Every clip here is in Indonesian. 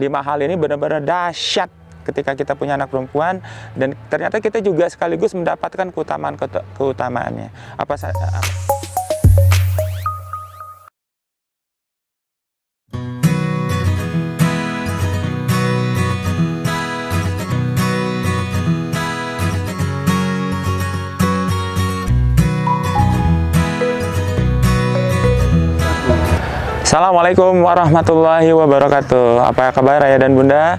lima hal ini benar-benar dahsyat ketika kita punya anak perempuan dan ternyata kita juga sekaligus mendapatkan keutamaan keutamaannya apa saja Assalamualaikum warahmatullahi wabarakatuh. Apa kabar ayah dan bunda?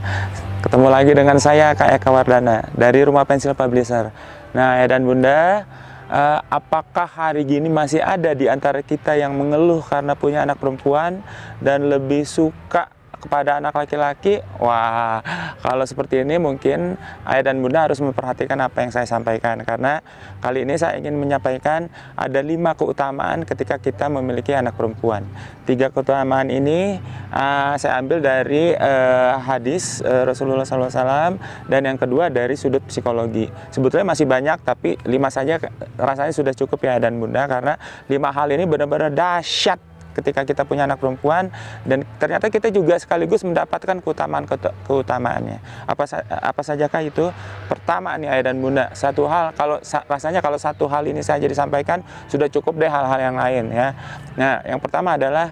Ketemu lagi dengan saya Kak Eka Wardana dari Rumah Pensil Publisher. Nah, ayah dan bunda, eh, apakah hari gini masih ada di antara kita yang mengeluh karena punya anak perempuan dan lebih suka kepada anak laki-laki, wah kalau seperti ini mungkin ayah dan bunda harus memperhatikan apa yang saya sampaikan karena kali ini saya ingin menyampaikan ada lima keutamaan ketika kita memiliki anak perempuan. Tiga keutamaan ini uh, saya ambil dari uh, hadis uh, Rasulullah SAW dan yang kedua dari sudut psikologi. Sebetulnya masih banyak tapi lima saja rasanya sudah cukup ya dan bunda karena lima hal ini benar-benar dahsyat ketika kita punya anak perempuan dan ternyata kita juga sekaligus mendapatkan keutamaan keutamaannya apa apa sajakah itu pertama nih ayah dan bunda satu hal kalau rasanya kalau satu hal ini saja disampaikan sudah cukup deh hal-hal yang lain ya nah yang pertama adalah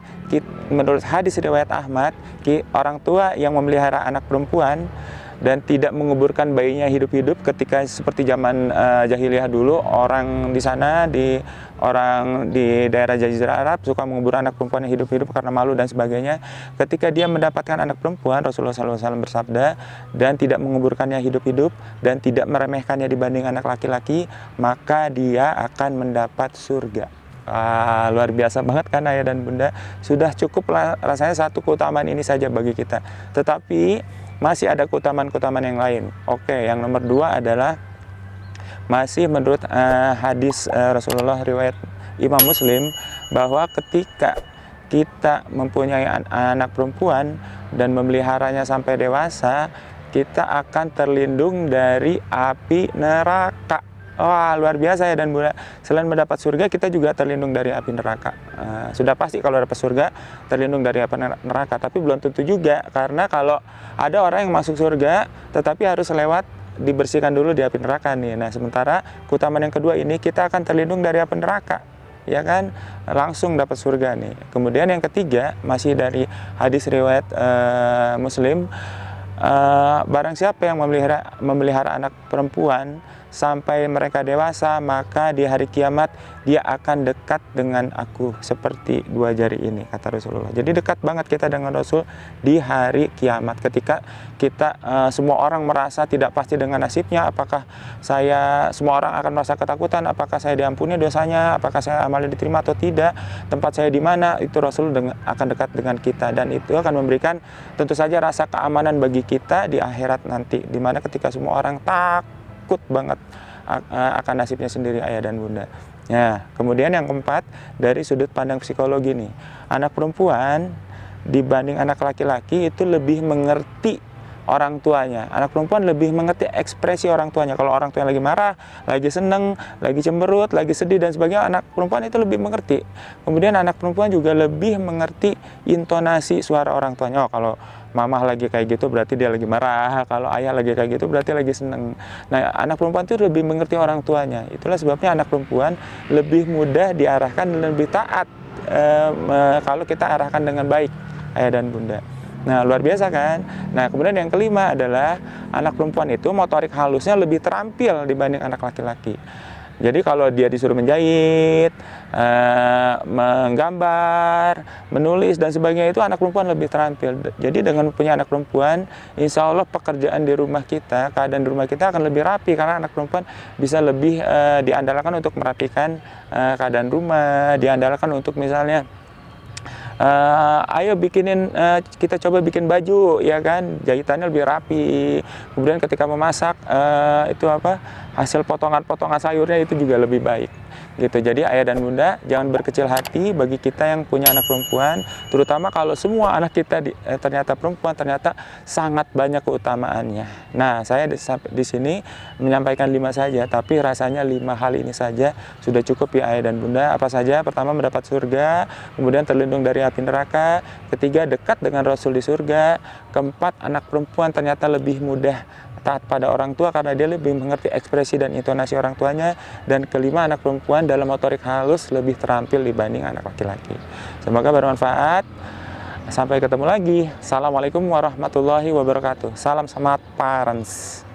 menurut hadis riwayat Ahmad orang tua yang memelihara anak perempuan dan tidak menguburkan bayinya hidup-hidup ketika seperti zaman uh, jahiliyah dulu orang di sana di orang di daerah Jazirah Arab suka mengubur anak perempuan yang hidup-hidup karena malu dan sebagainya. Ketika dia mendapatkan anak perempuan Rasulullah SAW bersabda dan tidak menguburkannya hidup-hidup dan tidak meremehkannya dibanding anak laki-laki maka dia akan mendapat surga. Ah, luar biasa banget kan ayah dan bunda. Sudah cukup rasanya satu keutamaan ini saja bagi kita. Tetapi masih ada keutamaan-keutamaan yang lain. Oke, yang nomor dua adalah masih menurut uh, hadis uh, Rasulullah riwayat Imam Muslim bahwa ketika kita mempunyai an anak perempuan dan memeliharanya sampai dewasa, kita akan terlindung dari api neraka. Wah luar biasa ya dan selain mendapat surga kita juga terlindung dari api neraka. Uh, sudah pasti kalau dapat surga terlindung dari api neraka, tapi belum tentu juga karena kalau ada orang yang masuk surga tetapi harus lewat dibersihkan dulu di api neraka nih. Nah sementara keutamaan yang kedua ini kita akan terlindung dari api neraka ya kan langsung dapat surga nih. Kemudian yang ketiga masih dari hadis riwayat uh, Muslim Eh, barang siapa yang memelihara, memelihara anak perempuan sampai mereka dewasa, maka di hari kiamat dia akan dekat dengan aku seperti dua jari ini, kata Rasulullah. Jadi dekat banget kita dengan Rasul di hari kiamat ketika kita uh, semua orang merasa tidak pasti dengan nasibnya, apakah saya semua orang akan merasa ketakutan, apakah saya diampuni dosanya, apakah saya amalnya diterima atau tidak, tempat saya di mana, itu Rasul akan dekat dengan kita dan itu akan memberikan tentu saja rasa keamanan bagi kita di akhirat nanti dimana ketika semua orang takut banget akan nasibnya sendiri ayah dan bunda ya kemudian yang keempat dari sudut pandang psikologi nih anak perempuan dibanding anak laki-laki itu lebih mengerti orang tuanya. Anak perempuan lebih mengerti ekspresi orang tuanya. Kalau orang tuanya lagi marah, lagi seneng, lagi cemberut, lagi sedih dan sebagainya, anak perempuan itu lebih mengerti. Kemudian anak perempuan juga lebih mengerti intonasi suara orang tuanya. Oh, kalau mamah lagi kayak gitu berarti dia lagi marah, kalau ayah lagi kayak gitu berarti lagi seneng. Nah, anak perempuan itu lebih mengerti orang tuanya. Itulah sebabnya anak perempuan lebih mudah diarahkan dan lebih taat eh, kalau kita arahkan dengan baik ayah dan bunda. Nah, luar biasa kan? Nah, kemudian yang kelima adalah anak perempuan itu motorik halusnya lebih terampil dibanding anak laki-laki. Jadi kalau dia disuruh menjahit, eh, menggambar, menulis dan sebagainya itu anak perempuan lebih terampil. Jadi dengan punya anak perempuan, insya Allah pekerjaan di rumah kita, keadaan di rumah kita akan lebih rapi karena anak perempuan bisa lebih eh, diandalkan untuk merapikan eh, keadaan rumah, diandalkan untuk misalnya uh, ayo bikinin uh, kita coba bikin baju ya kan jahitannya lebih rapi kemudian ketika memasak uh, itu apa hasil potongan-potongan sayurnya itu juga lebih baik gitu. Jadi ayah dan bunda jangan berkecil hati bagi kita yang punya anak perempuan, terutama kalau semua anak kita di, eh, ternyata perempuan ternyata sangat banyak keutamaannya. Nah, saya di, di sini menyampaikan lima saja, tapi rasanya lima hal ini saja sudah cukup ya ayah dan bunda. Apa saja? Pertama mendapat surga, kemudian terlindung dari api neraka, ketiga dekat dengan Rasul di surga, keempat anak perempuan ternyata lebih mudah taat pada orang tua karena dia lebih mengerti ekspresi dan intonasi orang tuanya dan kelima anak perempuan dalam motorik halus lebih terampil dibanding anak laki-laki. Semoga bermanfaat. Sampai ketemu lagi. Assalamualaikum warahmatullahi wabarakatuh. Salam semangat parents.